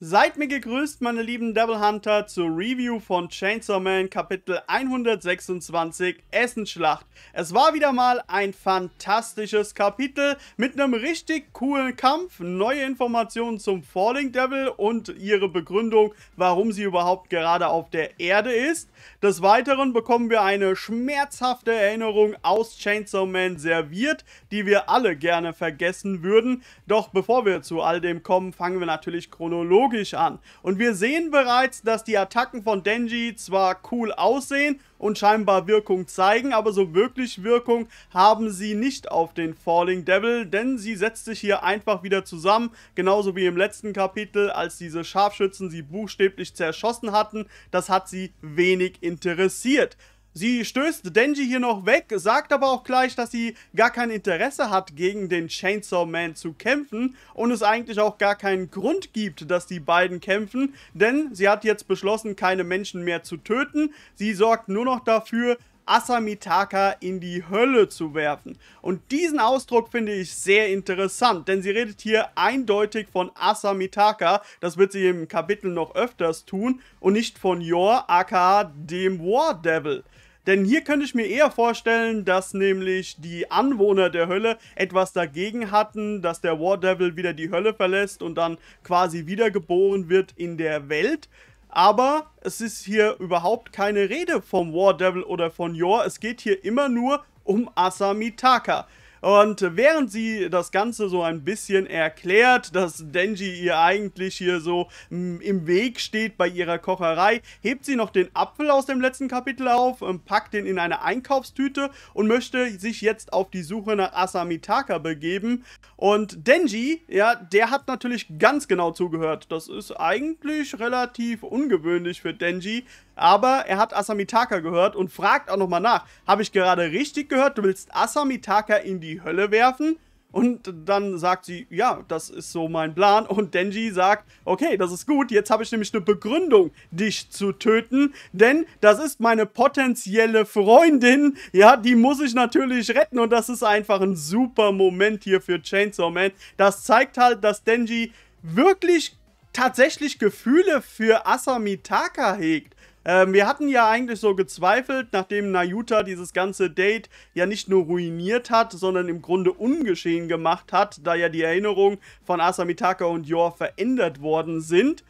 Seid mir gegrüßt, meine lieben Devil Hunter, zur Review von Chainsaw Man Kapitel 126 Essenschlacht. Es war wieder mal ein fantastisches Kapitel mit einem richtig coolen Kampf, neue Informationen zum Falling Devil und ihre Begründung, warum sie überhaupt gerade auf der Erde ist. Des Weiteren bekommen wir eine schmerzhafte Erinnerung aus Chainsaw Man serviert, die wir alle gerne vergessen würden. Doch bevor wir zu all dem kommen, fangen wir natürlich chronologisch logisch an. Und wir sehen bereits, dass die Attacken von Denji zwar cool aussehen und scheinbar Wirkung zeigen, aber so wirklich Wirkung haben sie nicht auf den Falling Devil, denn sie setzt sich hier einfach wieder zusammen, genauso wie im letzten Kapitel, als diese Scharfschützen sie buchstäblich zerschossen hatten, das hat sie wenig interessiert. Sie stößt Denji hier noch weg, sagt aber auch gleich, dass sie gar kein Interesse hat, gegen den Chainsaw Man zu kämpfen und es eigentlich auch gar keinen Grund gibt, dass die beiden kämpfen, denn sie hat jetzt beschlossen, keine Menschen mehr zu töten. Sie sorgt nur noch dafür, Asamitaka in die Hölle zu werfen. Und diesen Ausdruck finde ich sehr interessant, denn sie redet hier eindeutig von Asamitaka, das wird sie im Kapitel noch öfters tun, und nicht von Yor, aka dem War Devil. Denn hier könnte ich mir eher vorstellen, dass nämlich die Anwohner der Hölle etwas dagegen hatten, dass der War Devil wieder die Hölle verlässt und dann quasi wiedergeboren wird in der Welt. Aber es ist hier überhaupt keine Rede vom War Devil oder von Yor. Es geht hier immer nur um Asamitaka. Und während sie das Ganze so ein bisschen erklärt, dass Denji ihr eigentlich hier so mm, im Weg steht bei ihrer Kocherei, hebt sie noch den Apfel aus dem letzten Kapitel auf, ähm, packt ihn in eine Einkaufstüte und möchte sich jetzt auf die Suche nach Asamitaka begeben. Und Denji, ja, der hat natürlich ganz genau zugehört. Das ist eigentlich relativ ungewöhnlich für Denji, aber er hat Asamitaka gehört und fragt auch nochmal nach, habe ich gerade richtig gehört, du willst Asamitaka in die Hölle werfen? Und dann sagt sie, ja, das ist so mein Plan. Und Denji sagt, okay, das ist gut. Jetzt habe ich nämlich eine Begründung, dich zu töten. Denn das ist meine potenzielle Freundin. Ja, die muss ich natürlich retten. Und das ist einfach ein super Moment hier für Chainsaw Man. Das zeigt halt, dass Denji wirklich tatsächlich Gefühle für Asamitaka hegt. Ähm, wir hatten ja eigentlich so gezweifelt, nachdem Nayuta dieses ganze Date ja nicht nur ruiniert hat, sondern im Grunde ungeschehen gemacht hat, da ja die Erinnerungen von Asamitaka und Yor verändert worden sind.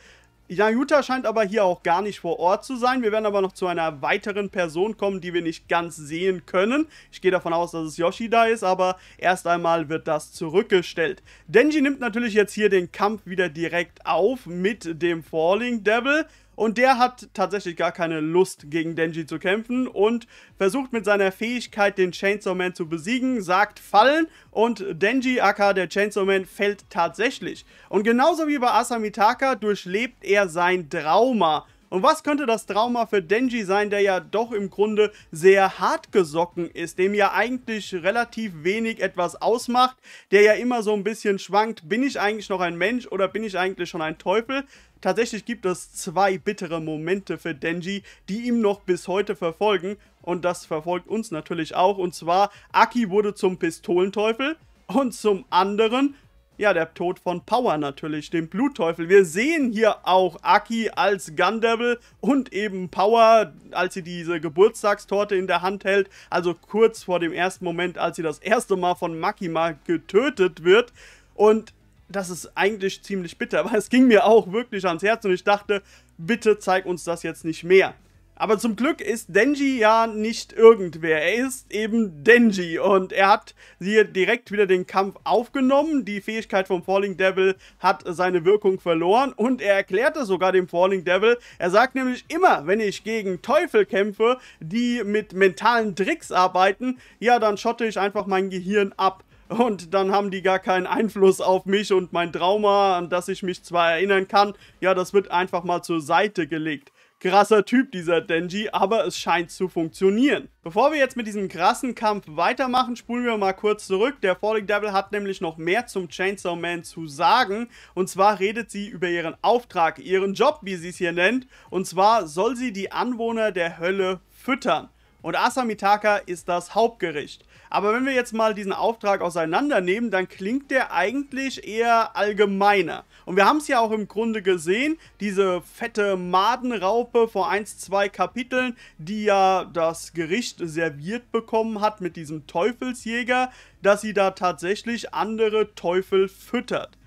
Nayuta scheint aber hier auch gar nicht vor Ort zu sein. Wir werden aber noch zu einer weiteren Person kommen, die wir nicht ganz sehen können. Ich gehe davon aus, dass es Yoshida ist, aber erst einmal wird das zurückgestellt. Denji nimmt natürlich jetzt hier den Kampf wieder direkt auf mit dem Falling Devil und der hat tatsächlich gar keine Lust, gegen Denji zu kämpfen und versucht mit seiner Fähigkeit, den Chainsaw Man zu besiegen, sagt fallen und Denji aka der Chainsaw Man fällt tatsächlich. Und genauso wie bei Asamitaka durchlebt er sein Trauma und was könnte das Trauma für Denji sein, der ja doch im Grunde sehr hartgesocken ist, dem ja eigentlich relativ wenig etwas ausmacht, der ja immer so ein bisschen schwankt, bin ich eigentlich noch ein Mensch oder bin ich eigentlich schon ein Teufel? Tatsächlich gibt es zwei bittere Momente für Denji, die ihm noch bis heute verfolgen. Und das verfolgt uns natürlich auch. Und zwar, Aki wurde zum Pistolenteufel und zum anderen, ja, der Tod von Power natürlich, dem Blutteufel. Wir sehen hier auch Aki als Gun Devil und eben Power, als sie diese Geburtstagstorte in der Hand hält. Also kurz vor dem ersten Moment, als sie das erste Mal von Makima getötet wird. Und das ist eigentlich ziemlich bitter, aber es ging mir auch wirklich ans Herz und ich dachte, bitte zeig uns das jetzt nicht mehr. Aber zum Glück ist Denji ja nicht irgendwer. Er ist eben Denji und er hat hier direkt wieder den Kampf aufgenommen. Die Fähigkeit vom Falling Devil hat seine Wirkung verloren und er erklärte sogar dem Falling Devil. Er sagt nämlich immer, wenn ich gegen Teufel kämpfe, die mit mentalen Tricks arbeiten, ja, dann schotte ich einfach mein Gehirn ab und dann haben die gar keinen Einfluss auf mich und mein Trauma, an das ich mich zwar erinnern kann, ja, das wird einfach mal zur Seite gelegt. Krasser Typ dieser Denji, aber es scheint zu funktionieren. Bevor wir jetzt mit diesem krassen Kampf weitermachen, spulen wir mal kurz zurück. Der Falling Devil hat nämlich noch mehr zum Chainsaw Man zu sagen. Und zwar redet sie über ihren Auftrag, ihren Job, wie sie es hier nennt. Und zwar soll sie die Anwohner der Hölle füttern. Und Asamitaka ist das Hauptgericht. Aber wenn wir jetzt mal diesen Auftrag auseinandernehmen, dann klingt der eigentlich eher allgemeiner. Und wir haben es ja auch im Grunde gesehen, diese fette Madenraupe vor 1, zwei Kapiteln, die ja das Gericht serviert bekommen hat mit diesem Teufelsjäger, dass sie da tatsächlich andere Teufel füttert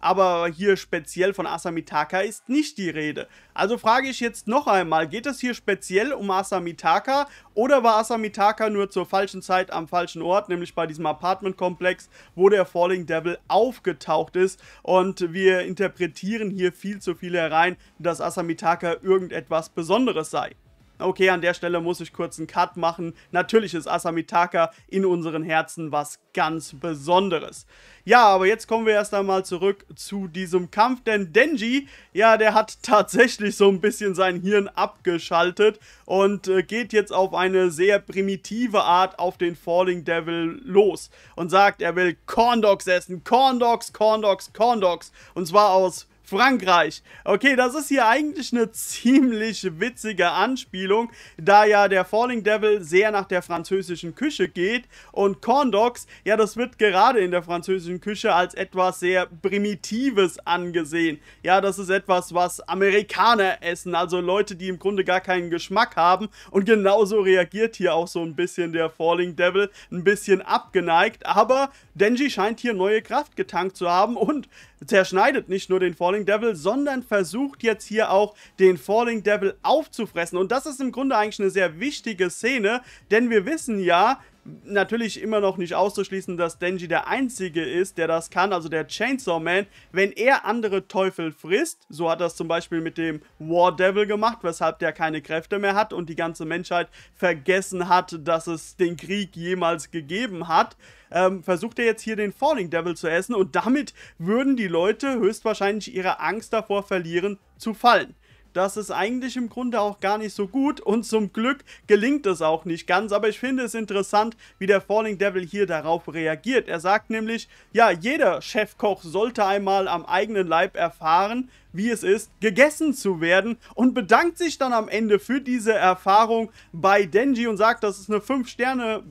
aber hier speziell von Asamitaka ist nicht die Rede. Also frage ich jetzt noch einmal, geht es hier speziell um Asamitaka oder war Asamitaka nur zur falschen Zeit am falschen Ort, nämlich bei diesem Apartmentkomplex, wo der Falling Devil aufgetaucht ist und wir interpretieren hier viel zu viel herein, dass Asamitaka irgendetwas Besonderes sei okay, an der Stelle muss ich kurz einen Cut machen. Natürlich ist Asamitaka in unseren Herzen was ganz Besonderes. Ja, aber jetzt kommen wir erst einmal zurück zu diesem Kampf, denn Denji, ja, der hat tatsächlich so ein bisschen sein Hirn abgeschaltet und äh, geht jetzt auf eine sehr primitive Art auf den Falling Devil los und sagt, er will Corn Dogs essen, Corn Dogs, Corn Dogs, Corn Dogs und zwar aus Frankreich. Okay, das ist hier eigentlich eine ziemlich witzige Anspielung, da ja der Falling Devil sehr nach der französischen Küche geht und Corn Dogs, ja, das wird gerade in der französischen Küche als etwas sehr Primitives angesehen. Ja, das ist etwas, was Amerikaner essen, also Leute, die im Grunde gar keinen Geschmack haben und genauso reagiert hier auch so ein bisschen der Falling Devil, ein bisschen abgeneigt, aber Denji scheint hier neue Kraft getankt zu haben und zerschneidet nicht nur den Falling Falling Devil, sondern versucht jetzt hier auch den Falling Devil aufzufressen. Und das ist im Grunde eigentlich eine sehr wichtige Szene, denn wir wissen ja, natürlich immer noch nicht auszuschließen, dass Denji der Einzige ist, der das kann, also der Chainsaw Man. Wenn er andere Teufel frisst, so hat er es zum Beispiel mit dem War Devil gemacht, weshalb der keine Kräfte mehr hat und die ganze Menschheit vergessen hat, dass es den Krieg jemals gegeben hat, ähm, versucht er jetzt hier den Falling Devil zu essen und damit würden die Leute höchstwahrscheinlich ihre Angst davor verlieren, zu fallen. Das ist eigentlich im Grunde auch gar nicht so gut und zum Glück gelingt es auch nicht ganz, aber ich finde es interessant, wie der Falling Devil hier darauf reagiert. Er sagt nämlich, ja, jeder Chefkoch sollte einmal am eigenen Leib erfahren, wie es ist, gegessen zu werden und bedankt sich dann am Ende für diese Erfahrung bei Denji und sagt, das ist eine 5-Sterne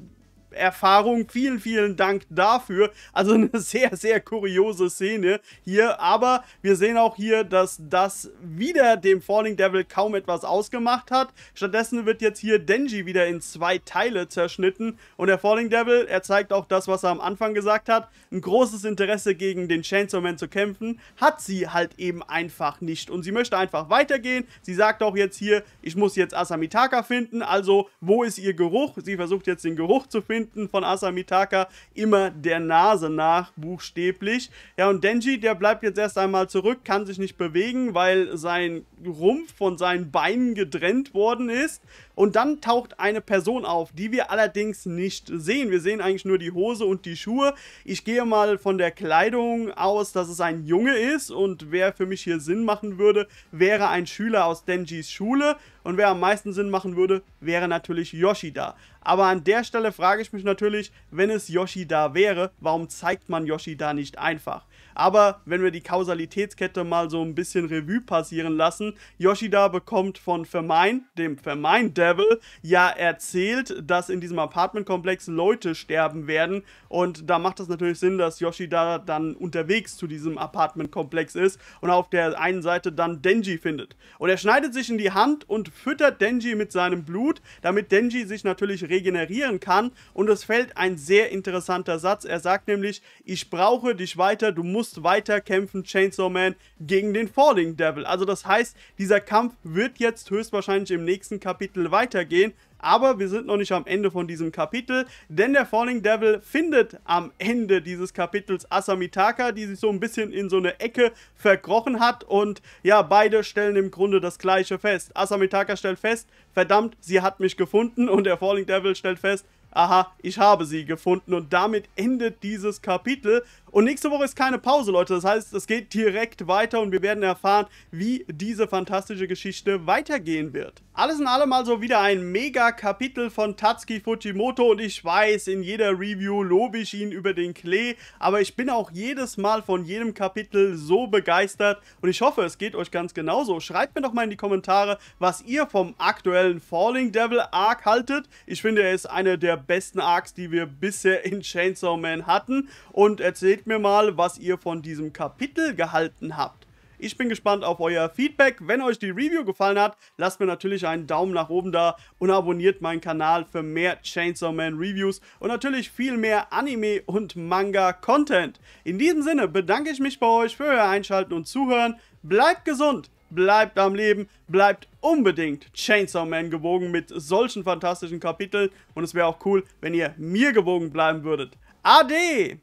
Erfahrung. Vielen, vielen Dank dafür. Also eine sehr, sehr kuriose Szene hier. Aber wir sehen auch hier, dass das wieder dem Falling Devil kaum etwas ausgemacht hat. Stattdessen wird jetzt hier Denji wieder in zwei Teile zerschnitten. Und der Falling Devil, er zeigt auch das, was er am Anfang gesagt hat. Ein großes Interesse gegen den Chainsaw Man zu kämpfen, hat sie halt eben einfach nicht. Und sie möchte einfach weitergehen. Sie sagt auch jetzt hier, ich muss jetzt Asamitaka finden. Also, wo ist ihr Geruch? Sie versucht jetzt den Geruch zu finden Verschwinden von Asamitaka immer der Nase nach, buchstäblich. Ja, und Denji, der bleibt jetzt erst einmal zurück, kann sich nicht bewegen, weil sein Rumpf von seinen Beinen getrennt worden ist. Und dann taucht eine Person auf, die wir allerdings nicht sehen. Wir sehen eigentlich nur die Hose und die Schuhe. Ich gehe mal von der Kleidung aus, dass es ein Junge ist. Und wer für mich hier Sinn machen würde, wäre ein Schüler aus Denjis Schule. Und wer am meisten Sinn machen würde, wäre natürlich Yoshi da. Aber an der Stelle frage ich mich natürlich, wenn es Yoshi da wäre, warum zeigt man Yoshi da nicht einfach? Aber wenn wir die Kausalitätskette mal so ein bisschen Revue passieren lassen, Yoshida bekommt von Vermein, dem Vermein Devil, ja erzählt, dass in diesem Apartmentkomplex Leute sterben werden. Und da macht es natürlich Sinn, dass Yoshida dann unterwegs zu diesem Apartmentkomplex ist und auf der einen Seite dann Denji findet. Und er schneidet sich in die Hand und füttert Denji mit seinem Blut, damit Denji sich natürlich regenerieren kann. Und es fällt ein sehr interessanter Satz. Er sagt nämlich, ich brauche dich weiter, du musst muss weiter kämpfen, Chainsaw Man, gegen den Falling Devil. Also das heißt, dieser Kampf wird jetzt höchstwahrscheinlich im nächsten Kapitel weitergehen. Aber wir sind noch nicht am Ende von diesem Kapitel, denn der Falling Devil findet am Ende dieses Kapitels Asamitaka, die sich so ein bisschen in so eine Ecke verkrochen hat und ja, beide stellen im Grunde das gleiche fest. Asamitaka stellt fest, verdammt, sie hat mich gefunden und der Falling Devil stellt fest, aha, ich habe sie gefunden und damit endet dieses Kapitel und nächste Woche ist keine Pause, Leute. Das heißt, es geht direkt weiter und wir werden erfahren, wie diese fantastische Geschichte weitergehen wird. Alles in allem also wieder ein mega Kapitel von Tatsuki Fujimoto und ich weiß, in jeder Review lobe ich ihn über den Klee, aber ich bin auch jedes Mal von jedem Kapitel so begeistert und ich hoffe, es geht euch ganz genauso. Schreibt mir doch mal in die Kommentare, was ihr vom aktuellen Falling Devil Arc haltet. Ich finde, er ist einer der besten Arcs, die wir bisher in Chainsaw Man hatten und erzählt Erzählt mir mal, was ihr von diesem Kapitel gehalten habt. Ich bin gespannt auf euer Feedback. Wenn euch die Review gefallen hat, lasst mir natürlich einen Daumen nach oben da und abonniert meinen Kanal für mehr Chainsaw Man Reviews und natürlich viel mehr Anime und Manga Content. In diesem Sinne bedanke ich mich bei euch für euer Einschalten und Zuhören. Bleibt gesund, bleibt am Leben, bleibt unbedingt Chainsaw Man gewogen mit solchen fantastischen Kapiteln und es wäre auch cool, wenn ihr mir gewogen bleiben würdet. Ade!